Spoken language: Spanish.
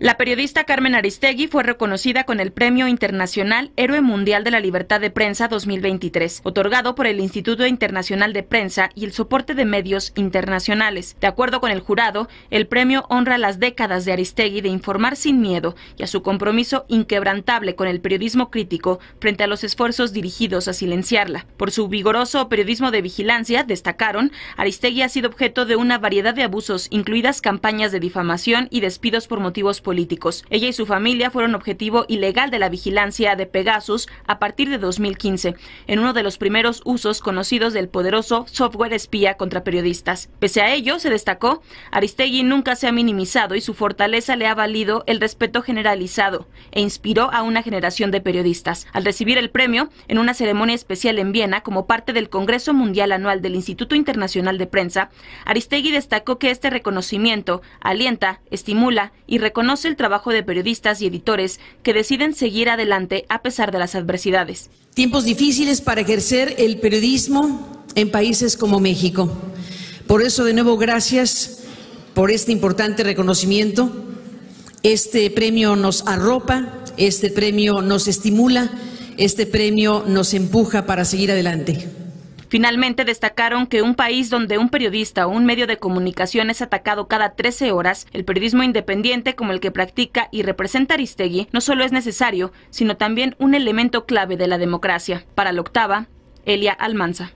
La periodista Carmen Aristegui fue reconocida con el Premio Internacional Héroe Mundial de la Libertad de Prensa 2023, otorgado por el Instituto Internacional de Prensa y el soporte de medios internacionales. De acuerdo con el jurado, el premio honra las décadas de Aristegui de informar sin miedo y a su compromiso inquebrantable con el periodismo crítico frente a los esfuerzos dirigidos a silenciarla. Por su vigoroso periodismo de vigilancia, destacaron, Aristegui ha sido objeto de una variedad de abusos, incluidas campañas de difamación y despidos por motivos políticos. Ella y su familia fueron objetivo ilegal de la vigilancia de Pegasus a partir de 2015, en uno de los primeros usos conocidos del poderoso software espía contra periodistas. Pese a ello, se destacó, Aristegui nunca se ha minimizado y su fortaleza le ha valido el respeto generalizado e inspiró a una generación de periodistas. Al recibir el premio, en una ceremonia especial en Viena como parte del Congreso Mundial Anual del Instituto Internacional de Prensa, Aristegui destacó que este reconocimiento alienta, estimula y reconoce el trabajo de periodistas y editores que deciden seguir adelante a pesar de las adversidades. Tiempos difíciles para ejercer el periodismo en países como México. Por eso, de nuevo, gracias por este importante reconocimiento. Este premio nos arropa, este premio nos estimula, este premio nos empuja para seguir adelante. Finalmente destacaron que un país donde un periodista o un medio de comunicación es atacado cada 13 horas, el periodismo independiente como el que practica y representa Aristegui no solo es necesario, sino también un elemento clave de la democracia. Para la octava, Elia Almanza.